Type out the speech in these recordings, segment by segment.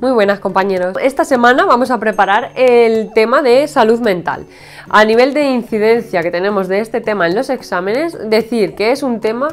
Muy buenas compañeros. Esta semana vamos a preparar el tema de salud mental. A nivel de incidencia que tenemos de este tema en los exámenes, decir que es un tema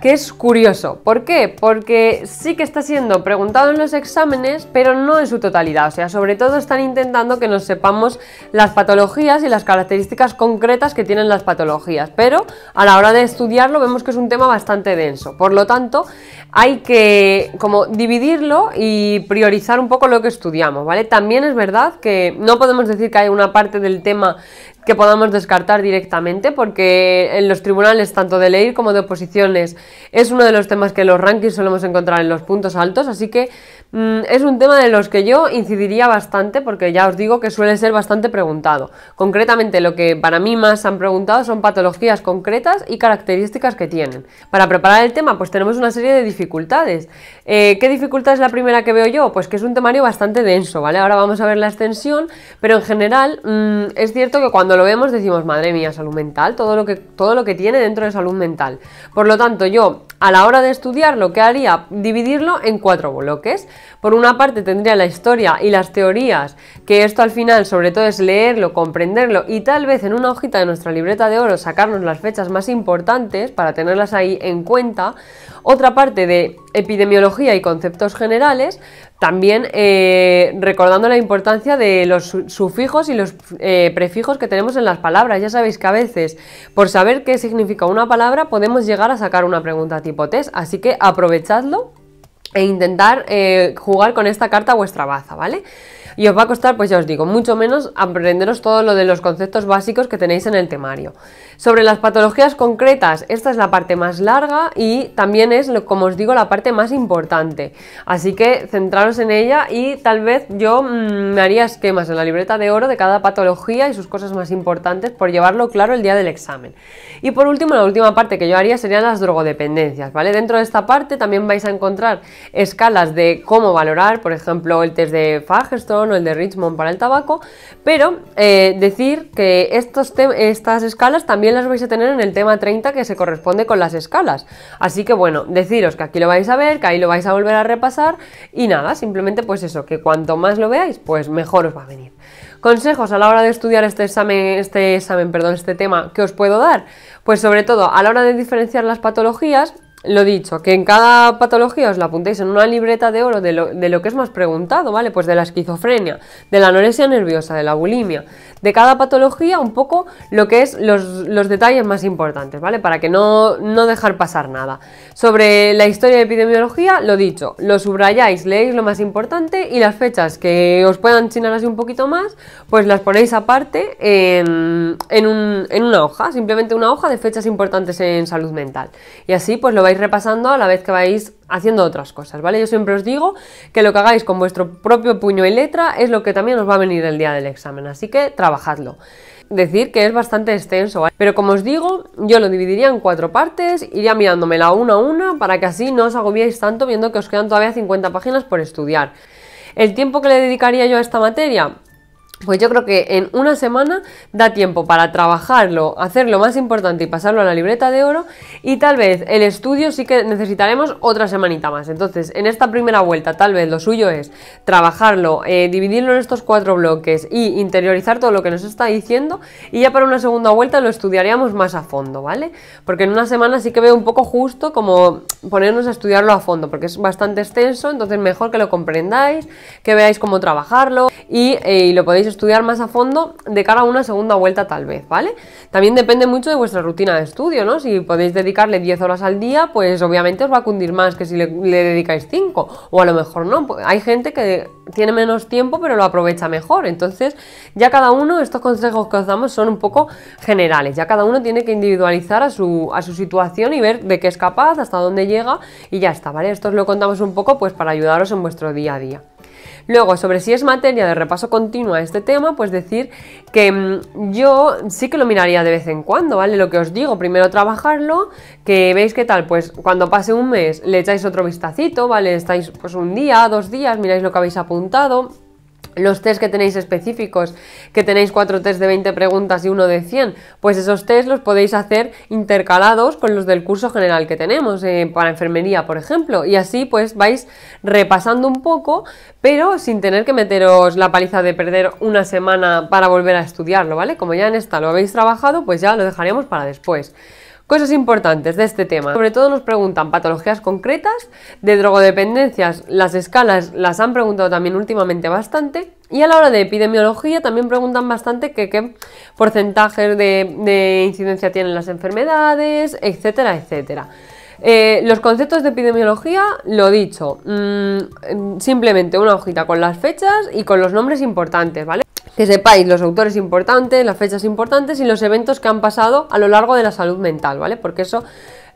que es curioso. ¿Por qué? Porque sí que está siendo preguntado en los exámenes, pero no en su totalidad. O sea, sobre todo están intentando que nos sepamos las patologías y las características concretas que tienen las patologías. Pero a la hora de estudiarlo vemos que es un tema bastante denso. Por lo tanto, hay que como dividirlo y priorizar un poco lo que estudiamos, ¿vale? También es verdad que no podemos decir que hay una parte del tema que podamos descartar directamente, porque en los tribunales, tanto de ley como de oposiciones, es uno de los temas que los rankings solemos encontrar en los puntos altos, así que Mm, es un tema de los que yo incidiría bastante porque ya os digo que suele ser bastante preguntado. Concretamente lo que para mí más han preguntado son patologías concretas y características que tienen. Para preparar el tema pues tenemos una serie de dificultades. Eh, ¿Qué dificultad es la primera que veo yo? Pues que es un temario bastante denso, ¿vale? Ahora vamos a ver la extensión, pero en general mm, es cierto que cuando lo vemos decimos, madre mía, salud mental, todo lo, que, todo lo que tiene dentro de salud mental. Por lo tanto yo a la hora de estudiar lo que haría, dividirlo en cuatro bloques por una parte tendría la historia y las teorías, que esto al final sobre todo es leerlo, comprenderlo y tal vez en una hojita de nuestra libreta de oro sacarnos las fechas más importantes para tenerlas ahí en cuenta. Otra parte de epidemiología y conceptos generales, también eh, recordando la importancia de los sufijos y los eh, prefijos que tenemos en las palabras. Ya sabéis que a veces, por saber qué significa una palabra, podemos llegar a sacar una pregunta tipo test, así que aprovechadlo e intentar eh, jugar con esta carta vuestra baza, ¿vale? y os va a costar, pues ya os digo, mucho menos aprenderos todo lo de los conceptos básicos que tenéis en el temario. Sobre las patologías concretas, esta es la parte más larga y también es, como os digo, la parte más importante. Así que centraros en ella y tal vez yo mm, me haría esquemas en la libreta de oro de cada patología y sus cosas más importantes por llevarlo claro el día del examen. Y por último, la última parte que yo haría serían las drogodependencias, ¿vale? Dentro de esta parte también vais a encontrar escalas de cómo valorar, por ejemplo, el test de Fagestor, el de Richmond para el tabaco, pero eh, decir que estos estas escalas también las vais a tener en el tema 30 que se corresponde con las escalas. Así que bueno, deciros que aquí lo vais a ver, que ahí lo vais a volver a repasar y nada, simplemente pues eso, que cuanto más lo veáis, pues mejor os va a venir. Consejos a la hora de estudiar este examen, este examen, perdón, este tema que os puedo dar. Pues sobre todo a la hora de diferenciar las patologías, lo dicho, que en cada patología os la apuntéis en una libreta de oro de lo, que es más preguntado, ¿vale? Pues de la esquizofrenia, de la anorexia nerviosa, de la bulimia, de cada patología un poco lo que es los, detalles más importantes, ¿vale? Para que no, dejar pasar nada. Sobre la historia de epidemiología, lo dicho, lo subrayáis, leéis lo más importante y las fechas que os puedan chinar así un poquito más, pues las ponéis aparte en, en una hoja, simplemente una hoja de fechas importantes en salud mental. Y así pues lo vais repasando a la vez que vais haciendo otras cosas, ¿vale? Yo siempre os digo que lo que hagáis con vuestro propio puño y letra es lo que también os va a venir el día del examen, así que trabajadlo. Decir que es bastante extenso, ¿vale? pero como os digo, yo lo dividiría en cuatro partes, iría mirándomela una a una para que así no os agobiéis tanto viendo que os quedan todavía 50 páginas por estudiar. ¿El tiempo que le dedicaría yo a esta materia? Pues yo creo que en una semana da tiempo para trabajarlo, hacer lo más importante y pasarlo a la libreta de oro y tal vez el estudio sí que necesitaremos otra semanita más. Entonces, en esta primera vuelta tal vez lo suyo es trabajarlo, eh, dividirlo en estos cuatro bloques y interiorizar todo lo que nos está diciendo y ya para una segunda vuelta lo estudiaríamos más a fondo, ¿vale? Porque en una semana sí que veo un poco justo como ponernos a estudiarlo a fondo porque es bastante extenso, entonces mejor que lo comprendáis, que veáis cómo trabajarlo y eh, lo podéis estudiar más a fondo de cara a una segunda vuelta tal vez, ¿vale? También depende mucho de vuestra rutina de estudio, ¿no? Si podéis dedicarle 10 horas al día, pues obviamente os va a cundir más que si le, dedicáis 5, o a lo mejor no. Pues, hay gente que tiene menos tiempo pero lo aprovecha mejor, entonces ya cada uno, estos consejos que os damos son un poco generales, ya cada uno tiene que individualizar a su, a su situación y ver de qué es capaz, hasta dónde llega y ya está, ¿vale? Esto os lo contamos un poco pues para ayudaros en vuestro día a día. Luego, sobre si es materia de repaso continua este tema, pues decir que mm, yo sí que lo miraría de vez en cuando, ¿vale? Lo que os digo, primero trabajarlo, que veis qué tal, pues cuando pase un mes le echáis otro vistacito, ¿vale? Estáis pues un día, dos días, miráis lo que habéis apuntado los test que tenéis específicos, que tenéis cuatro test de 20 preguntas y uno de 100, pues esos test los podéis hacer intercalados con los del curso general que tenemos, eh, para enfermería, por ejemplo, y así pues vais repasando un poco, pero sin tener que meteros la paliza de perder una semana para volver a estudiarlo, ¿vale? Como ya en esta lo habéis trabajado, pues ya lo dejaríamos para después. Cosas importantes de este tema. Sobre todo nos preguntan patologías concretas, de drogodependencias, las escalas las han preguntado también últimamente bastante. Y a la hora de epidemiología también preguntan bastante qué que porcentajes de, incidencia tienen las enfermedades, etcétera, etcétera. Eh, los conceptos de epidemiología, lo dicho, mm, simplemente una hojita con las fechas y con los nombres importantes, ¿vale? que sepáis los autores importantes, las fechas importantes y los eventos que han pasado a lo largo de la salud mental, ¿vale? Porque eso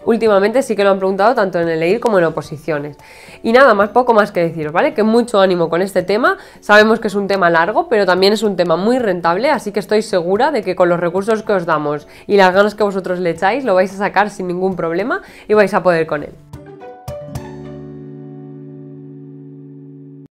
últimamente sí que lo han preguntado tanto en el EIR como en oposiciones. Y nada más, poco más que deciros, ¿vale? Que mucho ánimo con este tema. Sabemos que es un tema largo, pero también es un tema muy rentable, así que estoy segura de que con los recursos que os damos y las ganas que vosotros le echáis, lo vais a sacar sin ningún problema y vais a poder con él.